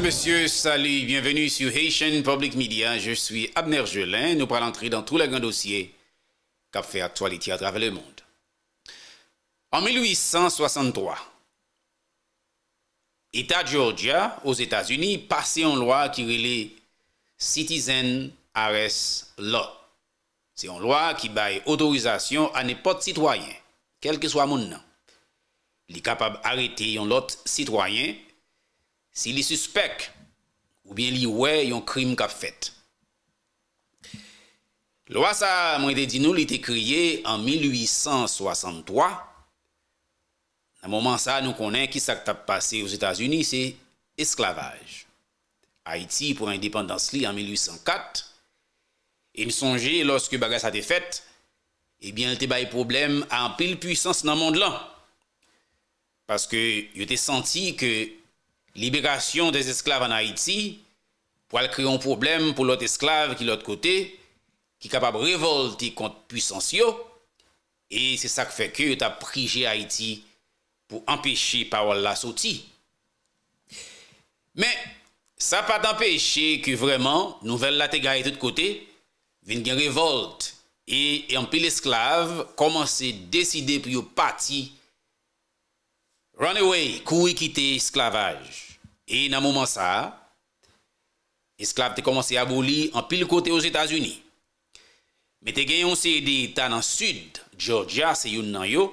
Monsieur, messieurs, salut, bienvenue sur Haitian Public Media. Je suis Abner Jelin. Nous allons entrer dans tous les grands dossiers qu'a fait actualité à travers le monde. En 1863, État Georgia, aux États-Unis, passait une loi qui relait « Citizen Arrest Law. C'est une loi qui baille autorisation à n'importe citoyen, quel que soit mon nom. Il est capable d'arrêter un autre citoyen Si li suspect ou bien li ouè yon krim kap fèt. Lo a sa mwen de di nou li te kriye an 1863. Nan mounman sa nou konen ki sa tap pase ou Zeta Zuni se esklavaj. Haiti pou an indépendans li an 1804. E ni sonje loske bagas a te fèt. Ebyen li te baye problem an pil puissance nan moun de lan. Paske yo te senti ke... Liberasyon des esklav an Haiti pou al kreyon problem pou lot esklav ki lot kote ki kapab revolte kont pwisans yo e se sa k fek yo ta prije Haiti pou empeshe pa wala soti. Men, sa pa t'empeshe ki vreman nouvel la te gaye tout kote vin gen revolte e yon pil esklav komanse deside pou yo pati Runaway, kou e kite esklavaj. E nan mouman sa, esklav te komanse aboli an pil kote os Etasuni. Met te genyon se de ta nan sud, Georgia se yon nan yo,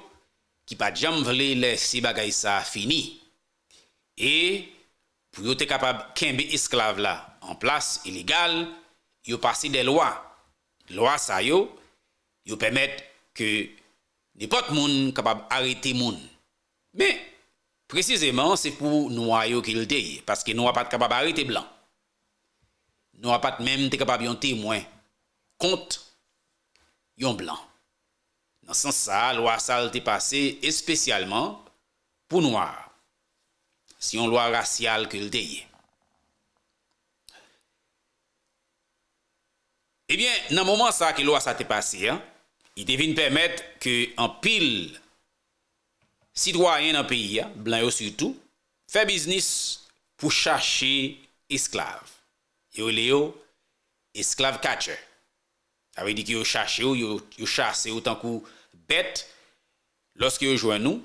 ki pa djam vle le si bagay sa fini. E pou yo te kapab kenbe esklav la, an plas iligal, yo pasi de loa. Lowa sa yo, yo pemet ke nipot moun kapab arete moun. Precizèman, se pou nou a yo ki l deye, paske nou a pat kapabari te blan. Nou a pat menm te kapab yon te mwen, kont yon blan. Nan san sa, lwa sa l te pase espesyalman pou nou a, si yon lwa rasyal ki l deye. Ebyen, nan mouman sa ki lwa sa te pase, yon devine permette ki an pil yon Sidwa yon an peyi ya, blan yo sutou, fe biznis pou chache esklave. Yo le yo esklave catcher. Awe di ki yo chache yo, yo chase yo tankou bet, loske yo jwen nou,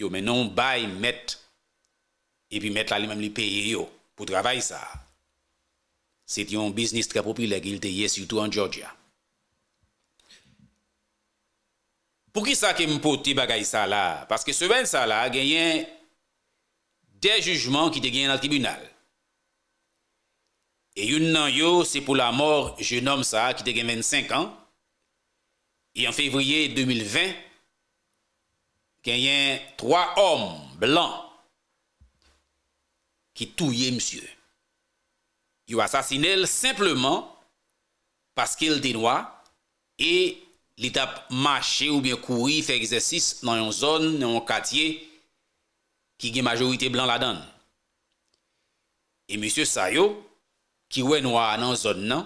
yo menon bay met, epi met la li mem li peyi yo pou travay sa. Se ti yon biznis tra popi la gil te ye sutou an Georgia. Pou ki sa ke mpote bagay sa la? Paske se ven sa la, genyen de jujman ki te genyen al tribunal. E yon nan yo, se pou la mor, je nom sa, ki te genyen 25 an. E an fevriye 2020, genyen 3 om blan ki touye msye. Yo asasine el simplement paske el denwa e mpote li tap mache ou bien koui, fe egzesis nan yon zon, nan yon katye, ki gen majorite blan la dan. E misye sa yo, ki wè noua nan zon nan,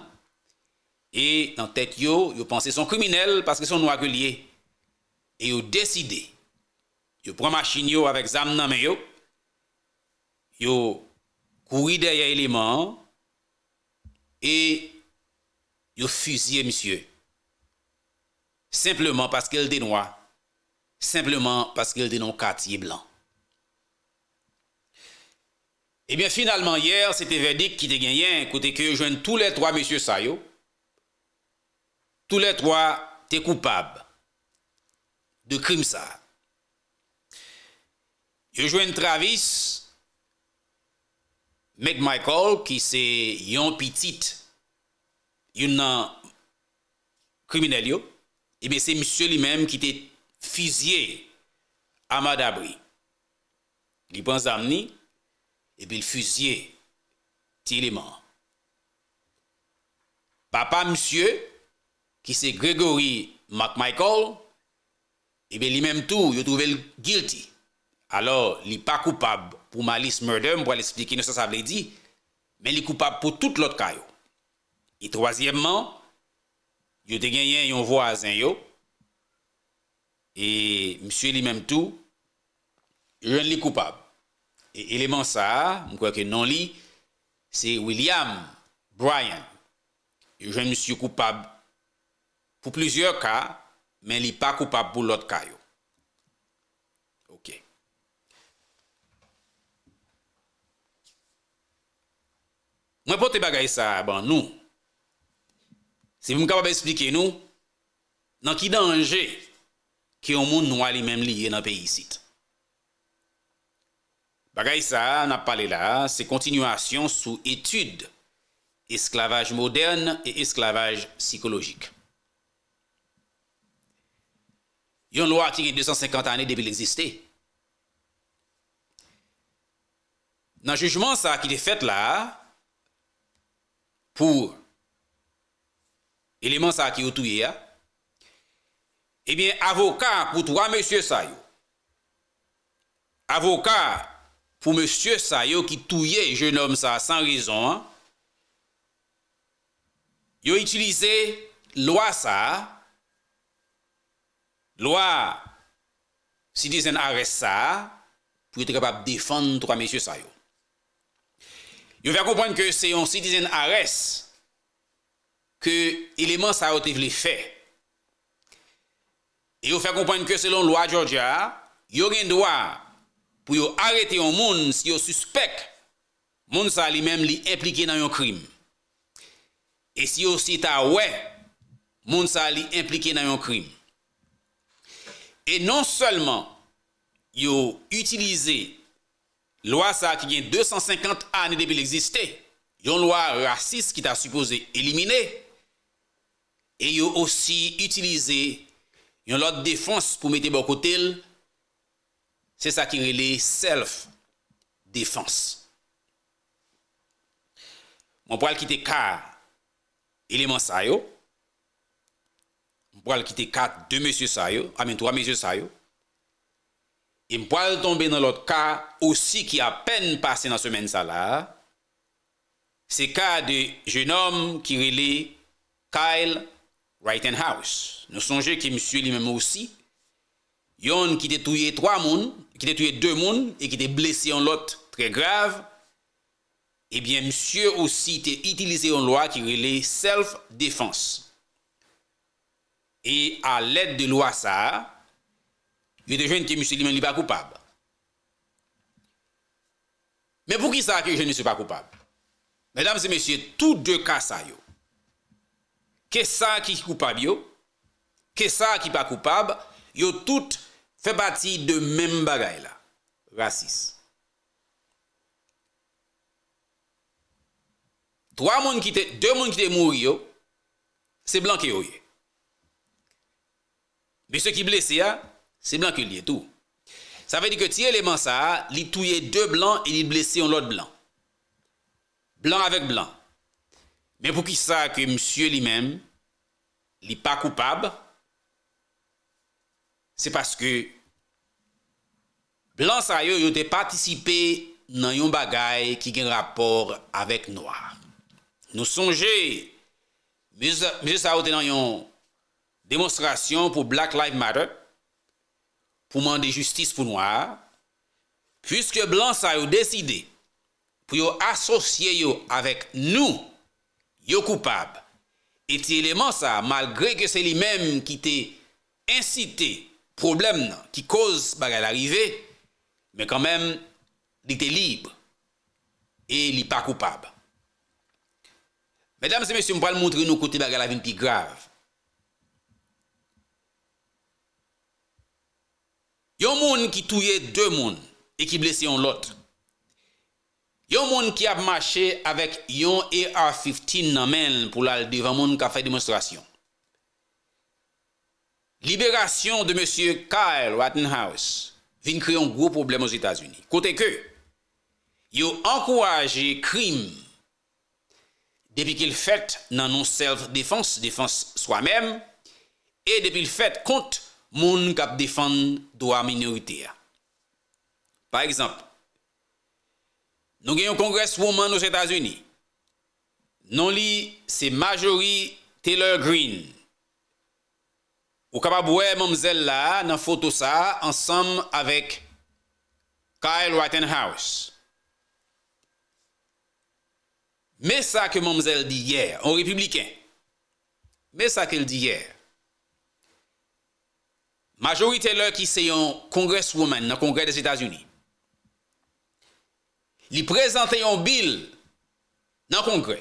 e nan tet yo, yo panse son kriminel, paske son noua ke liye. E yo deside, yo pran machine yo avek zan nan men yo, yo koui der ya eleman, e yo fuzye misye, Simplement parce qu'elle est noire. Simplement parce qu'elle est dans quartier blanc. Et eh bien finalement, hier, c'était verdict qui était gagné, Écoutez, que joignent tous les trois monsieur Sayo. Tous les trois tes coupables de crime ça. Je Travis, Meg Michael, qui c'est yon petit, yon euh, criminel Ebe se msye li menm ki te fuzye Amad Abri. Li pan zamni, ebe li fuzye ti li menm. Papa msye, ki se Gregory McMichael, ebe eh li menm tou, yo touvel guilty. Alo, li pa koupab pou malis murder, pou al espliki nou sa sa vle di, men li koupab pou tout lot kayo. E troasyemman, yo te genyen yon vwa azen yo, e msye li menm tou, jen li koupab. E eleman sa, mkwa ke nan li, se William, Brian, jen msye koupab pou plizyeur ka, men li pa koupab pou lot ka yo. Ok. Mwen pote bagay sa ban nou, se pou m kap ap explike nou nan ki denje ki yon moun nou alimem liye nan peyi sit. Bagay sa, nan pale la, se kontinuasyon sou etude esklavaj modern e esklavaj psikologik. Yon lwa ki ki 250 ane debil existe. Nan jujman sa ki te fet la pou eleman sa ki yo touye ya, ebyen avokat pou twa monsye sa yo, avokat pou monsye sa yo ki touye, je nom sa san rizon, yo itilize lwa sa, lwa citizen ares sa, pou ete kebab defan twa monsye sa yo. Yo ve a koupan ke se yon citizen ares, ke eleman sa aotev li fe. E yo fè kompanyen ke selon loi Georgia, yo gen doa pou yo arete yon moun si yo suspek moun sa li mem li implike nan yon krim. E si yo sita we, moun sa li implike nan yon krim. E non selman yo utilize loi sa ki gen 250 ane debil existe, yon loi rasis ki ta suppose elimine, e yo fè kompanyen E yo osi itilize yon lot defans pou mette bo kote el, se sa ki rele self defans. Mwen po al kite ka eleman sayo, mwen po al kite kat de monsye sayo, amintou a monsye sayo, e mwen po al tombe nan lot ka osi ki apen pase nan semen sa la, se ka de jenom ki rele Kyle, Wright and House, nou sonje ki msye li mè mè ou si, yon ki te touye 3 moun, ki te touye 2 moun, e ki te blese yon lot tre grave, e eh byen msye ou si te itilize yon loa ki rele self-defense. E a led de loa sa, yon te jen ki msye li mè li pa koupab. Men pou ki sa akil jen msye pa koupab? Mèdame se msye, tout de kasa yo. Kè sa ki koupab yo, kè sa ki pa koupab, yo tout fè bati de menm bagay la. Rasis. Dwa moun ki te, dwe moun ki te mouri yo, se blan ki yo ye. Bi se ki blese ya, se blan ki liye tou. Sa ve di ke ti eleman sa, li touye de blan, e li blese yon lot blan. Blan avek blan. Men pou ki sa ke msye li men, li pa koupab, se paske blan sa yo yote patisipe nan yon bagay ki gen rapor avèk noa. Nou sonje, msye sa yo te nan yon demonstrasyon pou Black Lives Matter, pou mande justice pou noa, pwiske blan sa yo deside pou yo asosye yo avèk nou Yo koupab eti eleman sa malgre ke se li menm ki te incite problem nan ki koz baga la rive, men kan menm li te libe e li pa koupab. Medam se mesi mpral moutri nou kote baga la vinti grav. Yon moun ki touye de moun e ki bleseyon lotre. yon moun ki ap mache avèk yon AR-15 nan men pou lal devan moun ka fè demonstrasyon. Liberasyon de M. Kyle Rathenhouse vin kre yon gro problem o Zitazuni. Kote ke, yo ankouwaje krim depi ke l fèt nan non self-defense, defense swa mèm, e depi l fèt kont moun kap defen do a minorite ya. Par exemple, Nou gen yon kongres woman nou s'Etats-Unis. Non li, se majori Taylor Greene. Ou kapabouè, mòm zèl la, nan foto sa, ansam avèk Kyle Rittenhouse. Mè sa ke mòm zèl di yè, an republiken, mè sa ke l di yè, majori Taylor ki se yon kongres woman nan kongres des Etats-Unis. li prezante yon bil nan kongre,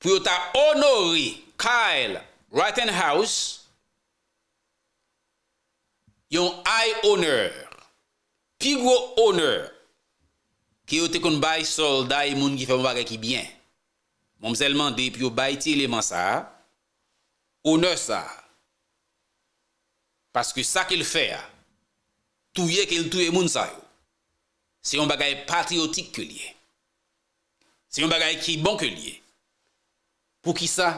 pou yo ta onori Kyle Rathenhouse, yon ay onor, pigwo onor, ki yo te kon bay solday moun ki fèm vare ki byen, moun selman dey pou yo bay ti eleman sa, onor sa, paske sa ke l fè a, touye ke l touye moun sa yo, Se yon bagaye patriotik ke liye. Se yon bagaye ki bon ke liye. Pou ki sa?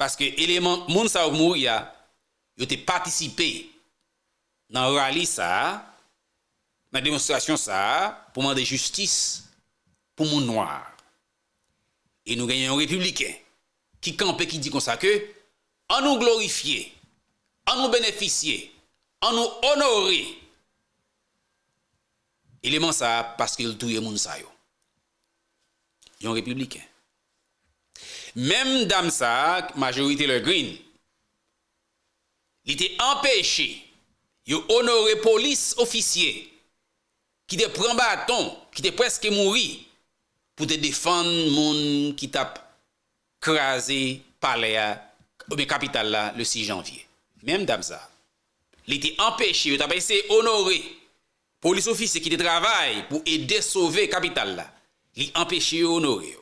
Paske eleman moun sa ou mou ya, yo te patisipe nan rali sa, nan demonstrasyon sa, pou man de justis pou moun noar. E nou genyen yon republiken, ki kanpe ki di kon sa ke, an nou glorifiye, an nou beneficye, an nou honori, Eleman sa, paske l touye moun sa yo. Yon republiken. Mem dam sa, majorite le green, li te empèche yo onore polis ofisye ki te pran baton, ki te preske mouri pou te defan moun ki tap krasi pale ya oube kapital la le 6 janvye. Mem dam sa, li te empèche yo tap ese onore Polisofi se ki de travay pou ede sove kapital la, li empeshe yo onore yo.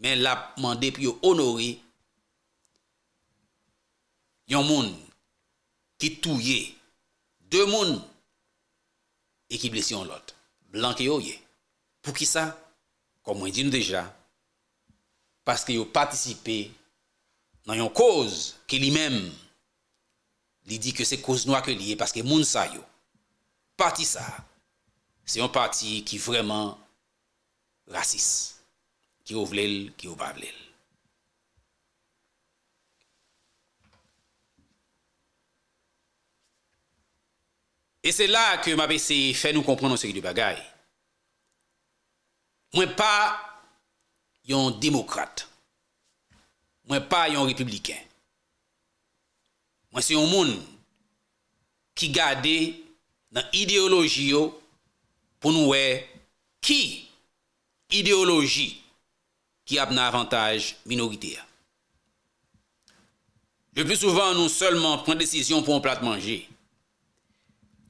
Men la mande pi yo onore, yon moun ki touye, de moun e ki blesyon lot, blanke yo ye. Pou ki sa, kon mwen di nou deja, paske yo patisipe nan yon koz ke li men, li di ke se koz nou akeliye paske moun sa yo. Parti sa, se yon parti ki vreman rasis. Ki ou vlel, ki ou bablel. E se la ke m apese fe nou kompranon se ki de bagay, mwen pa yon demokrat, mwen pa yon republiken, mwen se yon moun ki gade nan ideoloji yo pou nou we ki ideoloji ki ap nan avantaj minorite ya. Je pou souvan nou seulement pon desisyon pou yon plat manje,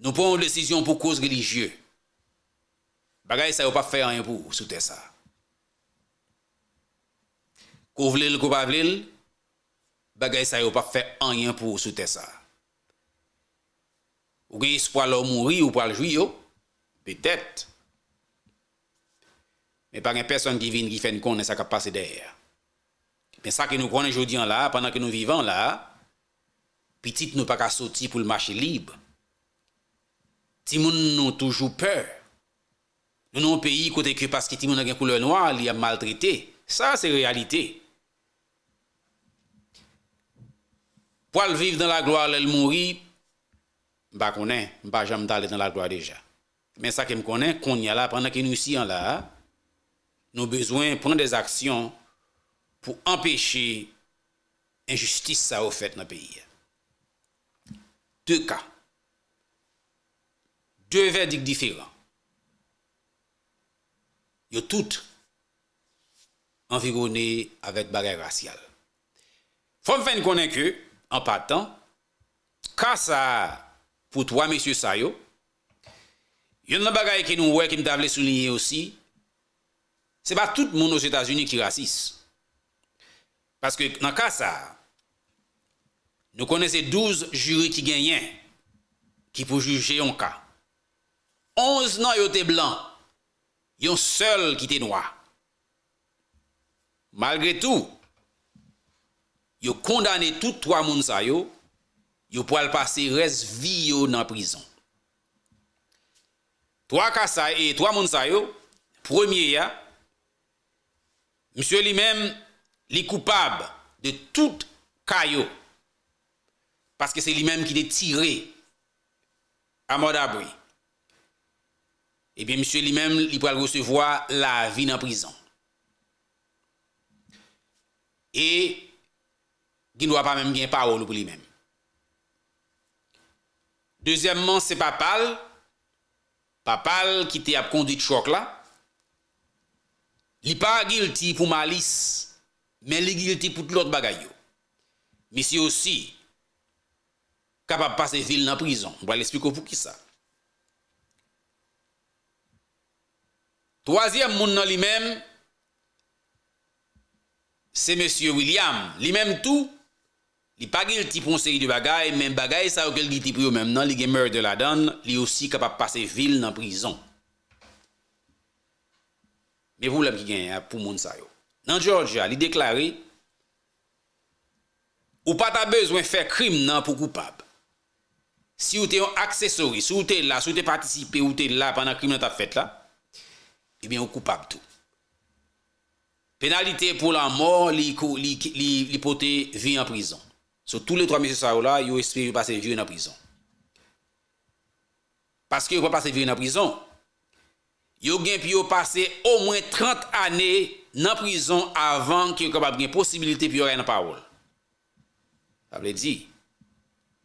nou pon desisyon pou kous gili jye, bagay sa yo pa fe anyen pou sou te sa. Kouvlil koupavlil, bagay sa yo pa fe anyen pou sou te sa. Ou ge yis pou alor mouri ou pou aljouyo... Pe tèt. Me par en person ki vin ki fen kon... Ne sakap pase der. Pen sa ki nou kon en joudian la... Pendan ki nou vivan la... Petit nou pa ka soti pou l'mache libe. Ti moun nou toujou peur. Nou nou pe yi kote ki... Paske ti moun nan gen koule noir... Li a maltrete. Sa se realite. Po alviv dan la gloal el mouri... Mba konen, mba jam dalet nan la gloa dejan. Men sa kem konen, konen la, pandan ke nou siyan la, nou bezwen pren des aksyon pou empeshe enjustis sa oufet nan peyi. Deu ka. Deu verdik diferan. Yo tout anvironi avet baray racial. Fon fèm konen ke, an patan, kasa anvironi pour trois messieurs ça yo. Yon nan bagay qui nous ouais qui souligner aussi, c'est pas tout le monde aux États-Unis qui raciste. Parce que dans cas ça, nous connaissons 12 jurys qui gagnent qui pour juger un cas. 11 nan été te blanc, yon seul qui était noir. Malgré tout, yon condamné tout trois moun yo pou al pase res vi yo nan prizon. Toa kasa e toa mounsa yo, premye ya, msye li men li koupab de tout kajo, paske se li men ki de tire, a mod abri, e bin msye li men li pou al resevoa la vi nan prizon. E gine wap amem gen parol pou li men. Dezyèmman se papal, papal ki te ap kondit chok la. Li pa gil ti pou malis, men li gil ti pou tout lot bagay yo. Misye osi, kapap pase vil nan prizon. Mwen l'espliko pou ki sa. Toazyèm moun nan li mèm, se M. William. Li mèm tou. li pa gil tipon seri de bagay, men bagay sa yo gil giti priyo menm nan, li gen meur de la dan, li osi kapap pase vil nan prizon. Me voulem ki gen pou moun sa yo. Nan Georgia, li deklare, ou pa ta bezwen fè krim nan pou koupab, si ou te yon aksesori, si ou te la, si ou te patisipe, si ou te la, ebyen ou koupab tou. Penalite pou la mor, li potè vi yon prizon. sou tou le 3 mesye sa yo la, yo espri yo pase viyo nan prizon. Paske yo pa pase viyo nan prizon, yo gen piyo pase o mwen 30 ane nan prizon avan ki yo kapab gen posibilite piyo rey nan pawol. Sa ble di,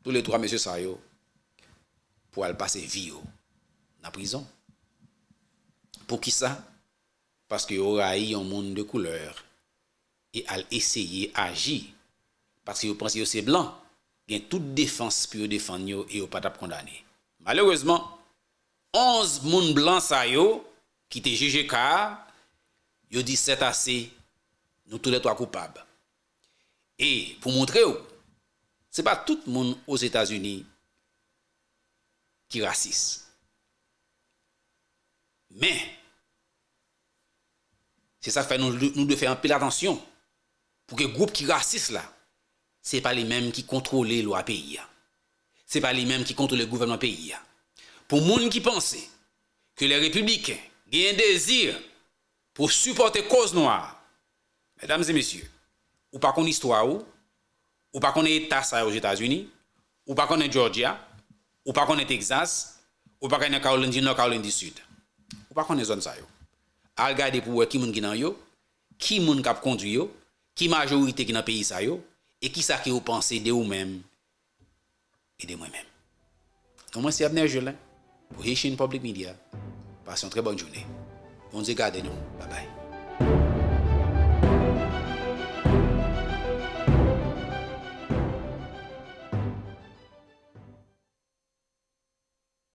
tou le 3 mesye sa yo, pou al pase viyo nan prizon. Pou ki sa? Paske yo ray yon moun de kouleur e al eseye agi parce vous pensez que c'est blanc, il y a toute défense pour défendre et pouvez pas condamné. Malheureusement, 11 personnes blancs ça qui étaient jugées car ils ont dit c'est assez, nous tous les trois coupables. Et pour montrer, ce n'est pas tout le monde aux États-Unis qui raciste. Mais, c'est ça que nous, devons faire un peu d'attention pour que le groupe qui raciste là, ce c'est pas les mêmes qui contrôlent le pays. C'est pas les mêmes qui contrôlent le gouvernement pays. Pour monde qui pense que les républicains ont un désir pour supporter cause noire, mesdames et messieurs, ou pas qu'on histoire ou, ou pas qu'on état aux États-Unis, ou pas qu'on est Georgia, ou pas qu'on Texas, ou pas qu'on est Caroline du Nord, Caroline du Sud, ou pas qu'on est zone ça yo. pour qui moun qui nan qui moun kap conduit yo, qui majorité qui pays ça yo, E ki sa ki ou panse de ou men, e de mwen men. Koman se apne a joulan, pou heche yon public media, pasyon tre bon jounen. On se gade nou. Bye bye.